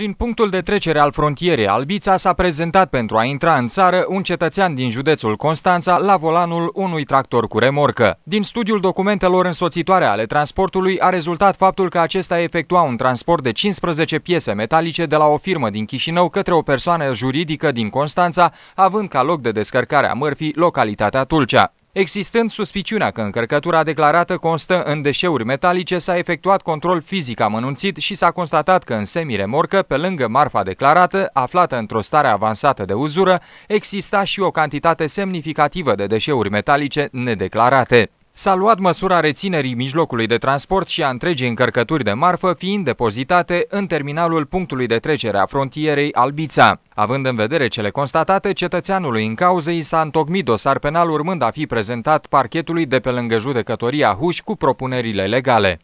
Prin punctul de trecere al frontierei Albița s-a prezentat pentru a intra în țară un cetățean din județul Constanța la volanul unui tractor cu remorcă. Din studiul documentelor însoțitoare ale transportului a rezultat faptul că acesta efectua un transport de 15 piese metalice de la o firmă din Chișinău către o persoană juridică din Constanța, având ca loc de descărcare a mărfii localitatea Tulcea. Existând suspiciunea că încărcătura declarată constă în deșeuri metalice, s-a efectuat control fizic amănunțit și s-a constatat că în semiremorcă, pe lângă marfa declarată, aflată într-o stare avansată de uzură, exista și o cantitate semnificativă de deșeuri metalice nedeclarate. S-a luat măsura reținerii mijlocului de transport și a întregii încărcături de marfă fiind depozitate în terminalul punctului de trecere a frontierei Albița. Având în vedere cele constatate, cetățeanului în cauză i s-a întocmit dosar penal urmând a fi prezentat parchetului de pe lângă judecătoria Huș cu propunerile legale.